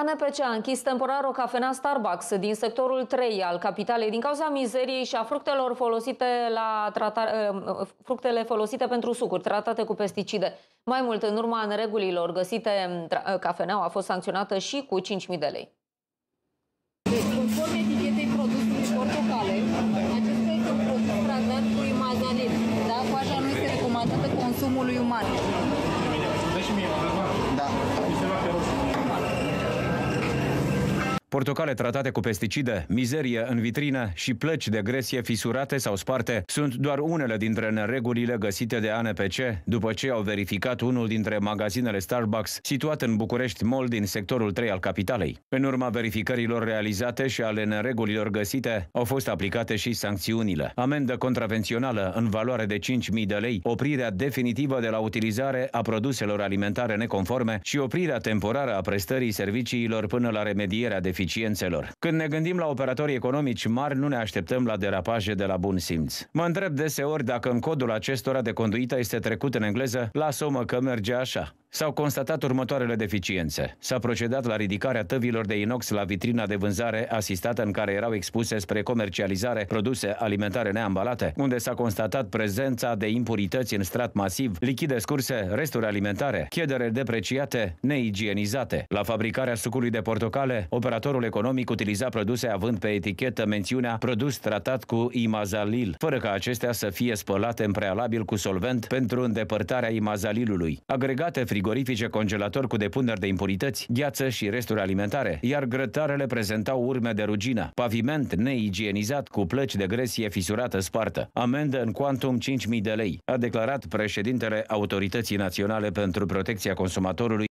ANPC a închis temporar o cafenea Starbucks din sectorul 3 al capitalei din cauza mizeriei și a fructelor folosite la trata, ă, ă, fructele folosite pentru sucuri tratate cu pesticide. Mai mult, în urma neregulilor găsite, ă, cafeneaua a fost sancționată și cu 5.000 de lei. Conform etichetei produsului portocale, acesta este un produs tratat cu imazalin. Da? Coaja nu este recomandată consumului uman. Deci Da portocale tratate cu pesticide, mizerie în vitrină și plăci de gresie fisurate sau sparte sunt doar unele dintre neregulile găsite de ANPC după ce au verificat unul dintre magazinele Starbucks situat în București Mall din sectorul 3 al capitalei. În urma verificărilor realizate și ale neregulilor găsite, au fost aplicate și sancțiunile. Amendă contravențională în valoare de 5.000 de lei, oprirea definitivă de la utilizare a produselor alimentare neconforme și oprirea temporară a prestării serviciilor până la remedierea definitivă ineficiențelor. Când ne gândim la operatorii economici mari, nu ne așteptăm la derapaje de la bun simț. Mă întreb deseori dacă în codul acestora de conduită este trecut în engleză, lasă mă că merge așa. S-au constatat următoarele deficiențe. S-a procedat la ridicarea tăvilor de inox la vitrina de vânzare asistată în care erau expuse spre comercializare produse alimentare neambalate, unde s-a constatat prezența de impurități în strat masiv, lichide scurse, resturi alimentare, chedere depreciate, neigienizate. La fabricarea sucului de portocale, operatorul economic utiliza produse având pe etichetă mențiunea produs tratat cu imazalil, fără ca acestea să fie spălate în prealabil cu solvent pentru îndepărtarea imazalilului. Agregate fric frigorifice congelator cu depuneri de impurități, gheață și resturi alimentare, iar grătarele prezentau urme de rugină, paviment neigienizat cu plăci de gresie fisurată spartă, amendă în quantum 5.000 de lei, a declarat președintele Autorității Naționale pentru Protecția Consumatorului